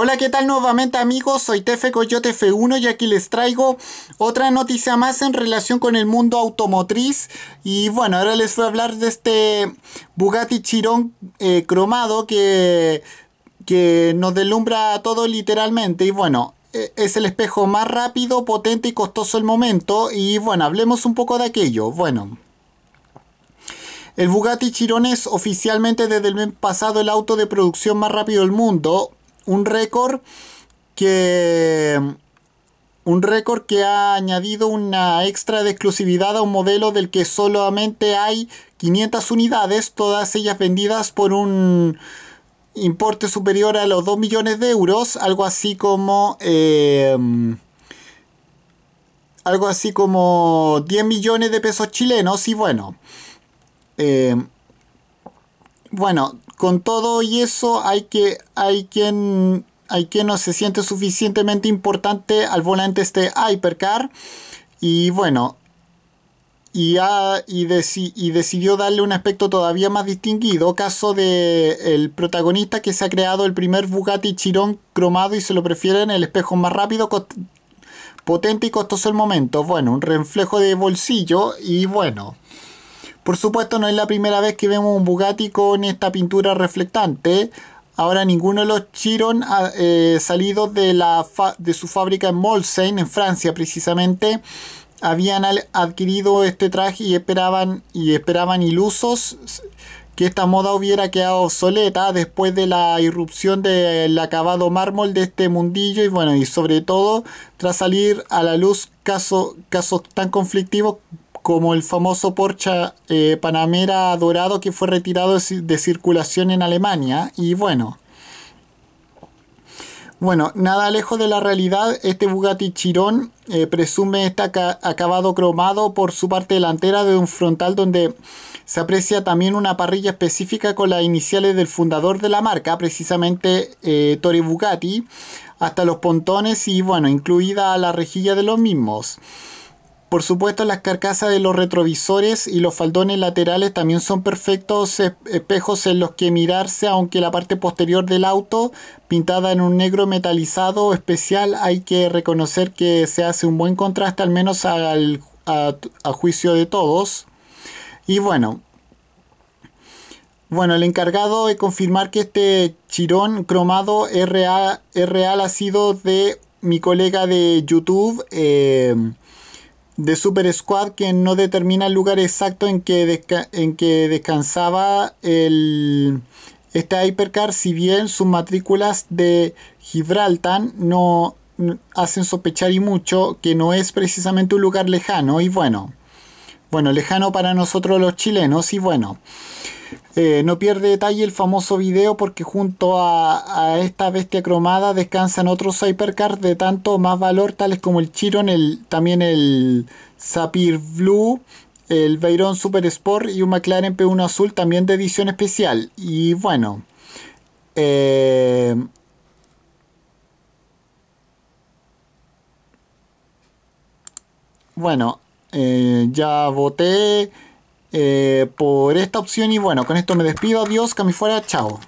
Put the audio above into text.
Hola, ¿qué tal nuevamente amigos? Soy Tefe Coyote F1 y aquí les traigo otra noticia más en relación con el mundo automotriz. Y bueno, ahora les voy a hablar de este Bugatti Chiron eh, cromado que, que nos delumbra todo literalmente. Y bueno, e, es el espejo más rápido, potente y costoso del momento. Y bueno, hablemos un poco de aquello. Bueno. El Bugatti Chiron es oficialmente desde el mes pasado el auto de producción más rápido del mundo, un récord que un récord que ha añadido una extra de exclusividad a un modelo del que solamente hay 500 unidades, todas ellas vendidas por un importe superior a los 2 millones de euros, algo así como em, algo así como 10 millones de pesos chilenos y bueno em, bueno, con todo y eso hay que hay quien hay quien no se siente suficientemente importante al volante este Hypercar y bueno y, y, decidió darle un aspecto todavía más distinguido, caso del el protagonista que se ha creado el primer Bugatti Chirón cromado y se lo prefiere en el espejo más rápido, potente y costoso el momento. Bueno, un reflejo de bolsillo y bueno. Por supuesto, no es la primera vez que vemos un Bugatti con esta pintura reflectante. Ahora ninguno de los Chiron eh, salidos de, su fábrica en Molsheim, en Francia precisamente, habían adquirido este traje y esperaban, y esperaban ilusos que esta moda hubiera quedado obsoleta después de la irrupción del acabado mármol de este mundillo y bueno, y sobre todo tras salir a la luz caso, casos tan conflictivos como el famoso Porsche eh, Panamera dorado que fue retirado de circulación en Alemania. Y bueno, bueno, nada lejos de la realidad, este Bugatti Chiron eh, presume está acabado cromado por su parte delantera de un frontal donde se aprecia también una parrilla específica con las iniciales del fundador de la marca, precisamente eh, Tori Bugatti, hasta los pontones y bueno, incluida la rejilla de los mismos. Por supuesto, las carcasas de los retrovisores y los faldones laterales también son perfectos espejos en los que mirarse, aunque la parte posterior del auto, pintada en un negro metalizado especial, hay que reconocer que se hace un buen contraste, al menos a, juicio de todos. Y bueno, bueno, el encargado de confirmar que este chirón cromado es real, ha sido de mi colega de YouTube. Eh, de Super Squad que no determina el lugar exacto en que, en que descansaba el, este Hypercar, si bien sus matrículas de Gibraltar no hacen sospechar y mucho que no es precisamente un lugar lejano y bueno. Bueno, lejano para nosotros los chilenos y bueno. Eh, no pierde detalle el famoso video porque junto a, esta bestia cromada descansan otros hypercars de tanto más valor, tales como el Chiron, el, también el Sapir Blue, el Veyron Super Sport y un McLaren P1 azul también de edición especial. Y bueno, eh, bueno, eh, ya voté. Eh, por esta opción. Y bueno, con esto me despido. Adiós, que fuera. Chao.